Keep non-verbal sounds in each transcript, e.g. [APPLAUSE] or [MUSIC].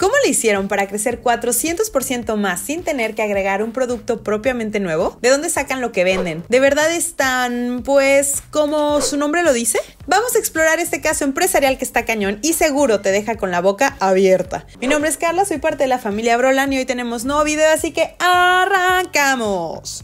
¿Cómo le hicieron para crecer 400% más sin tener que agregar un producto propiamente nuevo? ¿De dónde sacan lo que venden? ¿De verdad están, pues, como su nombre lo dice? Vamos a explorar este caso empresarial que está cañón y seguro te deja con la boca abierta. Mi nombre es Carla, soy parte de la familia Brolan y hoy tenemos nuevo video, así que arrancamos.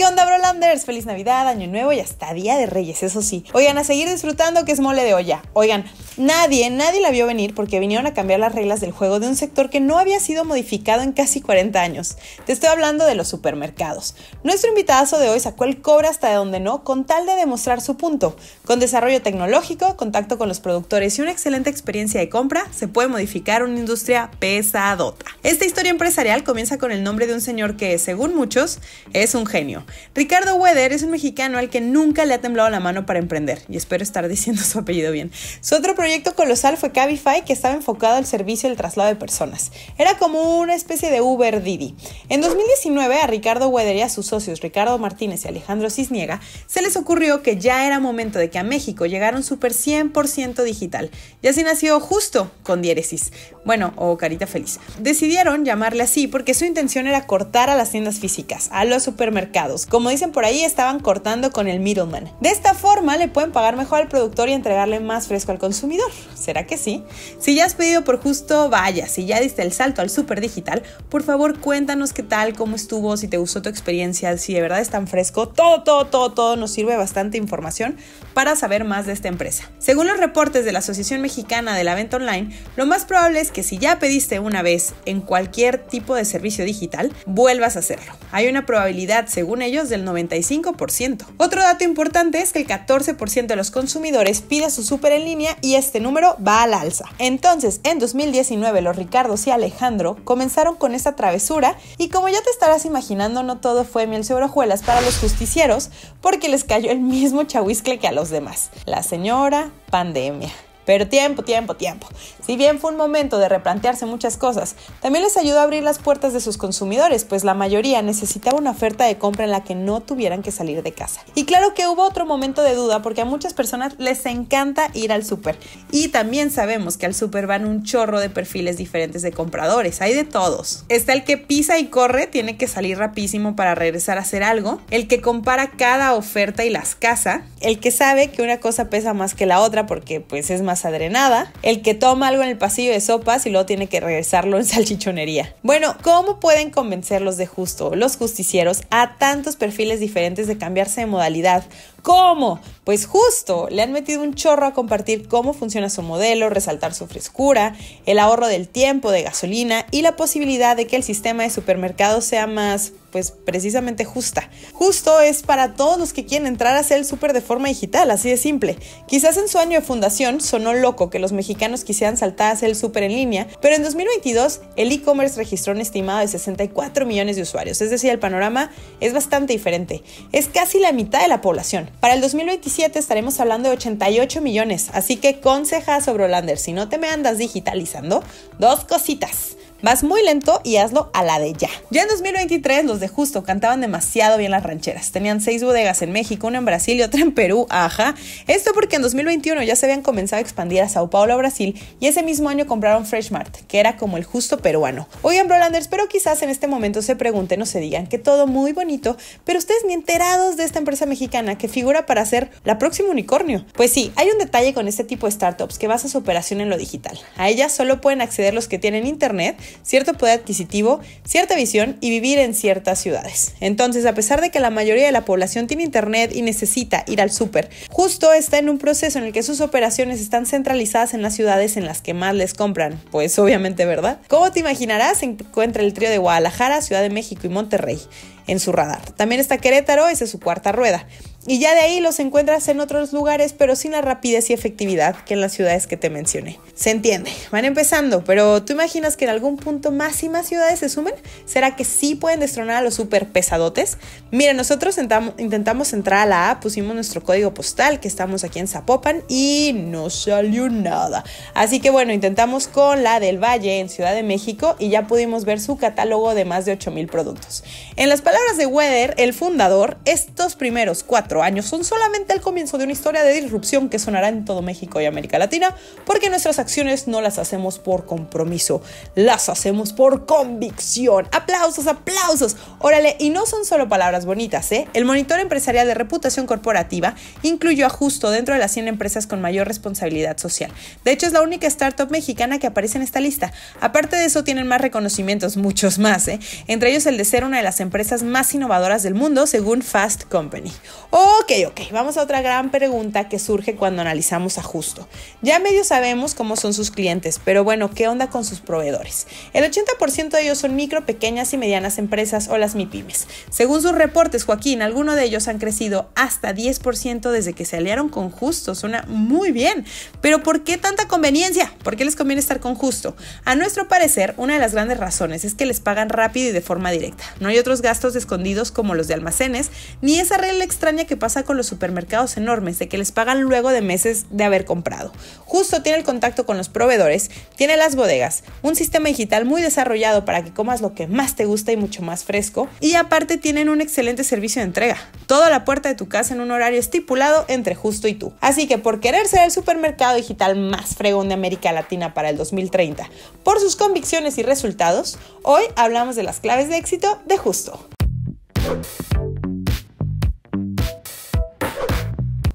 ¿Qué onda, Brolanders? Feliz Navidad, Año Nuevo y hasta Día de Reyes, eso sí. Oigan, a seguir disfrutando que es mole de olla. Oigan, nadie, nadie la vio venir porque vinieron a cambiar las reglas del juego de un sector que no había sido modificado en casi 40 años. Te estoy hablando de los supermercados. Nuestro invitadazo de hoy sacó el cobre hasta de donde no con tal de demostrar su punto. Con desarrollo tecnológico, contacto con los productores y una excelente experiencia de compra, se puede modificar una industria pesadota. Esta historia empresarial comienza con el nombre de un señor que, según muchos, es un genio. Ricardo Weder es un mexicano al que nunca le ha temblado la mano para emprender, y espero estar diciendo [LAUGHS] su apellido bien. Su otro proyecto colosal fue Cabify, que estaba enfocado al servicio del traslado de personas. Era como una especie de Uber Didi. En 2019, a Ricardo Weder y a sus socios Ricardo Martínez y Alejandro Cisniega se les ocurrió que ya era momento de que a México llegara un super 100% digital. Y así nació justo con diéresis. Bueno, o carita feliz. Decidieron llamarle así porque su intención era cortar a las tiendas físicas, a los supermercados, pues, como dicen por ahí, estaban cortando con el middleman. De esta forma le pueden pagar mejor al productor y entregarle más fresco al consumidor. ¿Será que sí? Si ya has pedido por justo, vaya, si ya diste el salto al super digital, por favor cuéntanos qué tal, cómo estuvo, si te gustó tu experiencia, si de verdad es tan fresco. Todo, todo, todo, todo nos sirve bastante información para saber más de esta empresa. Según los reportes de la Asociación Mexicana de la Venta Online, lo más probable es que si ya pediste una vez en cualquier tipo de servicio digital, vuelvas a hacerlo. Hay una probabilidad, según ellos, del 95%. Otro dato importante es que el 14% de los consumidores pide su súper en línea y este número va a alza. Entonces, en 2019 los Ricardos y Alejandro comenzaron con esta travesura y como ya te estarás imaginando, no todo fue miel sobre hojuelas para los justicieros porque les cayó el mismo chahuiscle que a los demás. La señora pandemia. Pero tiempo, tiempo, tiempo. Si bien fue un momento de replantearse muchas cosas, también les ayudó a abrir las puertas de sus consumidores, pues la mayoría necesitaba una oferta de compra en la que no tuvieran que salir de casa. Y claro que hubo otro momento de duda porque a muchas personas les encanta ir al súper. Y también sabemos que al súper van un chorro de perfiles diferentes de compradores, hay de todos. Está el que pisa y corre, tiene que salir rapidísimo para regresar a hacer algo, el que compara cada oferta y las casa, el que sabe que una cosa pesa más que la otra porque pues es más adrenada, drenada, el que toma algo en el pasillo de sopas y luego tiene que regresarlo en [LAUGHS] salchichonería. Bueno, ¿cómo pueden convencerlos de justo los justicieros a tantos perfiles diferentes de cambiarse de modalidad? ¿Cómo? Pues justo, le han metido un chorro a compartir cómo funciona su modelo, resaltar su frescura, el ahorro del tiempo de gasolina y la posibilidad de que el sistema de supermercados sea más, pues precisamente justa. Justo es para todos los que quieren entrar a hacer el súper de forma digital, así de simple. Quizás en su año de fundación sonó loco que los mexicanos quisieran saltar a hacer el súper en línea, pero en 2022 el e-commerce registró un estimado de 64 millones de usuarios, es decir, el panorama es bastante diferente. Es casi la mitad de la población. Para el 2027 estaremos hablando de 88 millones, así que conseja sobre Holander, si no te me andas digitalizando, dos cositas. Vas muy lento y hazlo a la de ya. Ya en 2023 los de Justo cantaban demasiado bien las rancheras. Tenían seis bodegas en México, una en Brasil y otra en Perú, ajá. Esto porque en 2021 ya se habían comenzado a expandir a Sao Paulo, Brasil, y ese mismo año compraron Freshmart, que era como el justo peruano. Oigan, Brolanders, pero quizás en este momento se pregunten o se digan que todo muy bonito, pero ustedes ni enterados de esta empresa mexicana que figura para ser la próxima unicornio. Pues sí, hay un detalle con este tipo de startups que basa su operación en lo digital. A ellas solo pueden acceder los que tienen internet cierto poder adquisitivo, cierta visión y vivir en ciertas ciudades. Entonces, a pesar de que la mayoría de la población tiene internet y necesita ir al súper, justo está en un proceso en el que sus operaciones están centralizadas en las ciudades en las que más les compran. Pues obviamente, ¿verdad? Como te imaginarás, se encuentra el trío de Guadalajara, Ciudad de México y Monterrey en su radar. También está Querétaro, esa es su cuarta rueda. Y ya de ahí los encuentras en otros lugares, pero sin la rapidez y efectividad que en las ciudades que te mencioné. Se entiende, van empezando, pero ¿tú imaginas que en algún punto más y más ciudades se sumen? ¿Será que sí pueden destronar a los super pesadotes? Mira, nosotros intentamos entrar a la app, pusimos nuestro código postal, que estamos aquí en Zapopan, y no salió nada. Así que bueno, intentamos con la del Valle en Ciudad de México y ya pudimos ver su catálogo de más de 8000 productos. En las palabras de Weather, el fundador, estos primeros cuatro años son solamente el comienzo de una historia de disrupción que sonará en todo México y América Latina, porque nuestras acciones no las hacemos por compromiso, las hacemos por convicción. Aplausos, aplausos. Órale, y no son solo palabras bonitas, ¿eh? El monitor empresarial de reputación corporativa incluyó a Justo dentro de las 100 empresas con mayor responsabilidad social. De hecho, es la única startup mexicana que aparece en esta lista. Aparte de eso, tienen más reconocimientos, muchos más, ¿eh? Entre ellos el de ser una de las empresas más innovadoras del mundo, según Fast Company. Ok, ok, vamos a otra gran pregunta que surge cuando analizamos a Justo. Ya medio sabemos cómo son sus clientes, pero bueno, ¿qué onda con sus proveedores? El 80% de ellos son micro, pequeñas y medianas empresas o las MIPIMES. Según sus reportes, Joaquín, algunos de ellos han crecido hasta 10% desde que se aliaron con Justo. Suena muy bien, pero ¿por qué tanta conveniencia? ¿Por qué les conviene estar con Justo? A nuestro parecer, una de las grandes razones es que les pagan rápido y de forma directa. No hay otros gastos escondidos como los de almacenes, ni esa regla extraña pasa con los supermercados enormes, de que les pagan luego de meses de haber comprado. Justo tiene el contacto con los proveedores, tiene las bodegas, un sistema digital muy desarrollado para que comas lo que más te gusta y mucho más fresco, y aparte tienen un excelente servicio de entrega, toda la puerta de tu casa en un horario estipulado entre justo y tú. Así que por querer ser el supermercado digital más fregón de América Latina para el 2030, por sus convicciones y resultados, hoy hablamos de las claves de éxito de justo.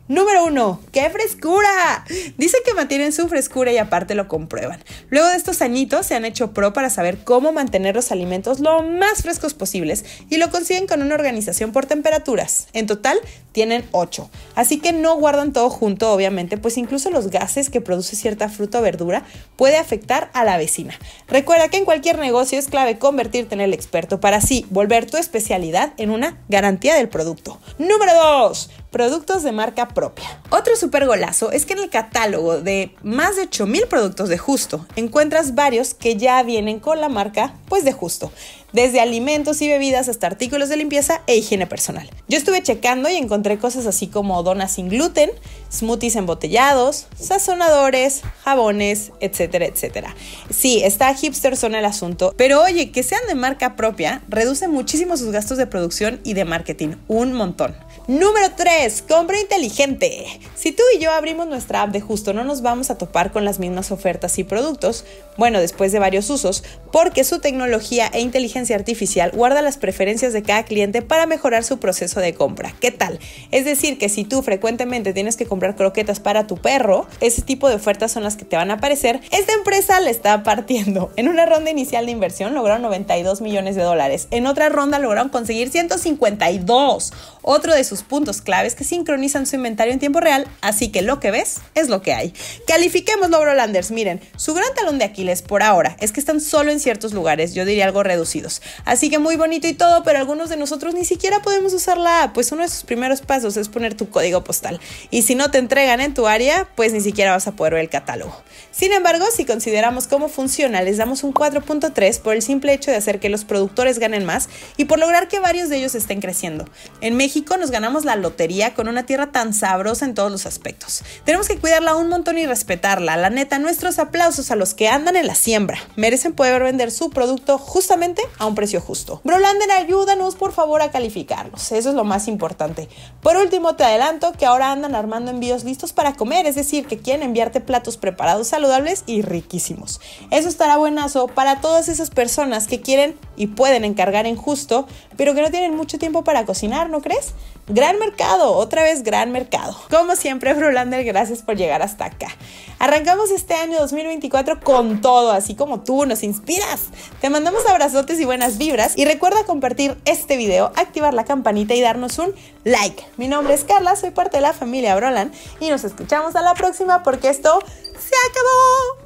Número 1. ¡Qué frescura! Dicen que mantienen su frescura y aparte lo comprueban. Luego de estos añitos se han hecho pro para saber cómo mantener los alimentos lo más frescos posibles y lo consiguen con una organización por temperaturas. En total tienen 8. Así que no guardan todo junto, obviamente, pues incluso los gases que produce cierta fruta o verdura puede afectar a la vecina. Recuerda que en cualquier negocio es clave convertirte en el experto para así volver tu especialidad en una garantía del producto. Número 2. Productos de marca propia. Otros golazo es que en el catálogo de más de 8.000 productos de Justo encuentras varios que ya vienen con la marca pues de Justo, desde alimentos y bebidas hasta artículos de limpieza e higiene personal. Yo estuve checando y encontré cosas así como donas sin gluten, smoothies embotellados, sazonadores, jabones, etcétera, etcétera. Sí, está hipster son el asunto, pero oye, que sean de marca propia reduce muchísimo sus gastos de producción y de marketing, un montón. Número 3. Compra inteligente. Si tú y yo abrimos nuestra app de justo, no nos vamos a topar con las mismas ofertas y productos, bueno, después de varios usos, porque su tecnología e inteligencia artificial guarda las preferencias de cada cliente para mejorar su proceso de compra. ¿Qué tal? Es decir, que si tú frecuentemente tienes que comprar croquetas para tu perro, ese tipo de ofertas son las que te van a aparecer. Esta empresa le está partiendo. En una ronda inicial de inversión lograron 92 millones de dólares. En otra ronda lograron conseguir 152. Otro de sus puntos claves que sincronizan su inventario en tiempo real, así que lo que ves es lo que hay. Califiquemos Brolanders. miren, su gran talón de Aquiles por ahora es que están solo en ciertos lugares, yo diría algo reducidos. Así que muy bonito y todo, pero algunos de nosotros ni siquiera podemos usar la pues uno de sus primeros pasos es poner tu código postal. Y si no te entregan en tu área, pues ni siquiera vas a poder ver el catálogo. Sin embargo, si consideramos cómo funciona, les damos un 4.3 por el simple hecho de hacer que los productores ganen más y por lograr que varios de ellos estén creciendo. En México nos ganan ganamos la lotería con una tierra tan sabrosa en todos los aspectos. Tenemos que cuidarla un montón y respetarla. La neta, nuestros aplausos a los que andan en la siembra. Merecen poder vender su producto justamente a un precio justo. Brolander, ayúdanos por favor a calificarlos. Eso es lo más importante. Por último, te adelanto que ahora andan armando envíos listos para comer, es decir, que quieren enviarte platos preparados saludables y riquísimos. Eso estará buenazo para todas esas personas que quieren y pueden encargar en justo, pero que no tienen mucho tiempo para cocinar, ¿no crees? Gran mercado, otra vez gran mercado. Como siempre, Brolander, gracias por llegar hasta acá. Arrancamos este año 2024 con todo, así como tú nos inspiras. Te mandamos abrazotes y buenas vibras y recuerda compartir este video, activar la campanita y darnos un like. Mi nombre es Carla, soy parte de la familia Broland y nos escuchamos a la próxima porque esto se acabó.